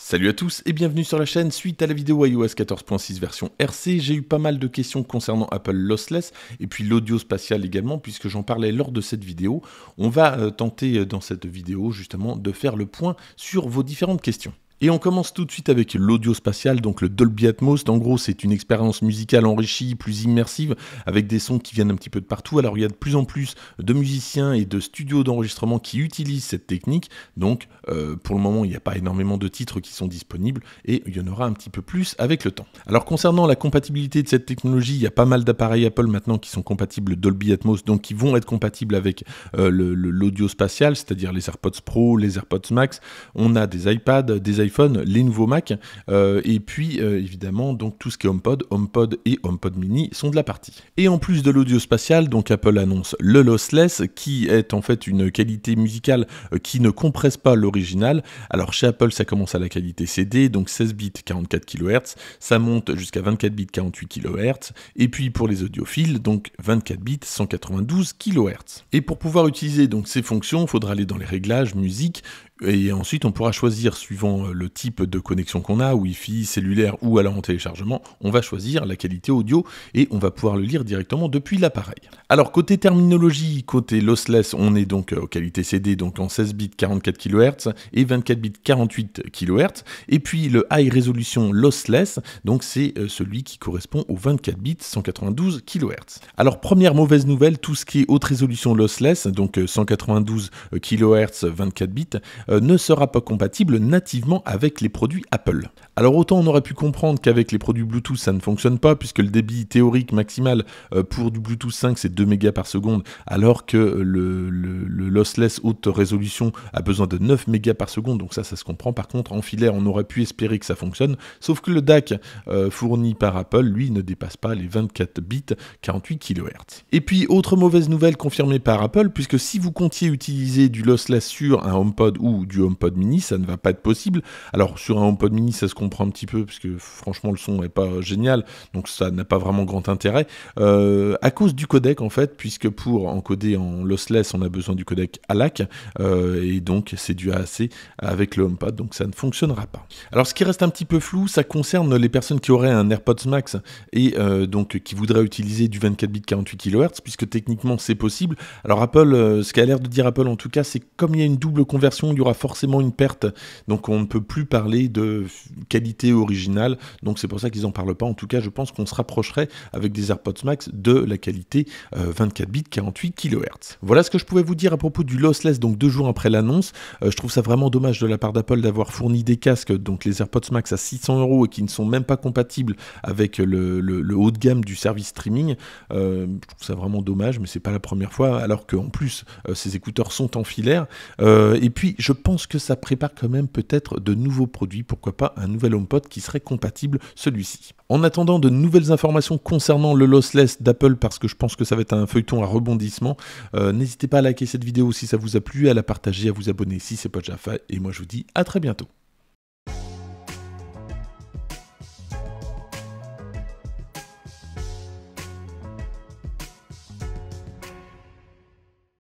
Salut à tous et bienvenue sur la chaîne. Suite à la vidéo iOS 14.6 version RC, j'ai eu pas mal de questions concernant Apple Lossless et puis l'audio spatial également puisque j'en parlais lors de cette vidéo. On va euh, tenter euh, dans cette vidéo justement de faire le point sur vos différentes questions. Et on commence tout de suite avec l'audio spatial, donc le Dolby Atmos. En gros, c'est une expérience musicale enrichie, plus immersive, avec des sons qui viennent un petit peu de partout. Alors il y a de plus en plus de musiciens et de studios d'enregistrement qui utilisent cette technique. Donc euh, pour le moment, il n'y a pas énormément de titres qui sont disponibles et il y en aura un petit peu plus avec le temps. Alors concernant la compatibilité de cette technologie, il y a pas mal d'appareils Apple maintenant qui sont compatibles Dolby Atmos, donc qui vont être compatibles avec euh, l'audio spatial, c'est-à-dire les AirPods Pro, les AirPods Max. On a des iPads, des iPads les nouveaux Mac, euh, et puis euh, évidemment donc tout ce qui est HomePod, HomePod et HomePod Mini sont de la partie. Et en plus de l'audio spatial, donc Apple annonce le lossless, qui est en fait une qualité musicale euh, qui ne compresse pas l'original. Alors chez Apple, ça commence à la qualité CD, donc 16 bits 44 kHz, ça monte jusqu'à 24 bits 48 kHz, et puis pour les audiophiles, donc 24 bits 192 kHz. Et pour pouvoir utiliser donc ces fonctions, il faudra aller dans les réglages musique, et ensuite, on pourra choisir, suivant euh, le type de connexion qu'on a, Wi-Fi, cellulaire ou alors en téléchargement, on va choisir la qualité audio et on va pouvoir le lire directement depuis l'appareil. Alors, côté terminologie, côté lossless, on est donc euh, aux qualités CD, donc en 16 bits 44 kHz et 24 bits 48 kHz. Et puis le high résolution lossless, donc c'est euh, celui qui correspond aux 24 bits 192 kHz. Alors, première mauvaise nouvelle, tout ce qui est haute résolution lossless, donc 192 kHz 24 bits, euh, ne sera pas compatible nativement avec les produits Apple. Alors autant on aurait pu comprendre qu'avec les produits Bluetooth ça ne fonctionne pas puisque le débit théorique maximal euh, pour du Bluetooth 5 c'est 2 mégas par seconde alors que euh, le, lossless haute résolution a besoin de 9 mégas par seconde donc ça ça se comprend par contre en filaire on aurait pu espérer que ça fonctionne sauf que le DAC fourni par Apple lui ne dépasse pas les 24 bits 48 kHz. Et puis autre mauvaise nouvelle confirmée par Apple puisque si vous comptiez utiliser du lossless sur un HomePod ou du HomePod mini, ça ne va pas être possible. Alors sur un HomePod mini, ça se comprend un petit peu parce que franchement le son n'est pas génial, donc ça n'a pas vraiment grand intérêt. Euh, à cause du codec en fait, puisque pour encoder en lossless, on a besoin du codec ALAC euh, et donc c'est du AAC avec le HomePod, donc ça ne fonctionnera pas. Alors ce qui reste un petit peu flou, ça concerne les personnes qui auraient un AirPods Max et euh, donc qui voudraient utiliser du 24 bits 48 kHz, puisque techniquement c'est possible. Alors Apple, euh, ce qu'a l'air de dire Apple en tout cas, c'est comme il y a une double conversion, il y aura forcément une perte. Donc on ne peut plus parler de qualité originale. Donc c'est pour ça qu'ils en parlent pas. En tout cas, je pense qu'on se rapprocherait avec des AirPods Max de la qualité 24 euh, bits 48 kHz. Voilà ce que je pouvais vous dire à propos du lossless, donc deux jours après l'annonce. Euh, je trouve ça vraiment dommage de la part d'Apple d'avoir fourni des casques, donc les AirPods Max à 600 euros et qui ne sont même pas compatibles avec le, haut de gamme du service streaming. Euh, je trouve ça vraiment dommage, mais c'est pas la première fois, alors qu'en plus, ces écouteurs sont en filaire. et puis, je pense que ça prépare quand même peut-être de nouveaux produits, pourquoi pas un nouvel HomePod qui serait compatible celui-ci. En attendant de nouvelles informations concernant le lossless d'Apple, parce que je pense que ça va être un feuilleton à rebondissement, euh, n'hésitez pas à liker cette vidéo si ça vous a plu, à la partager, à vous abonner si c'est pas déjà fait, et moi je vous dis à très bientôt.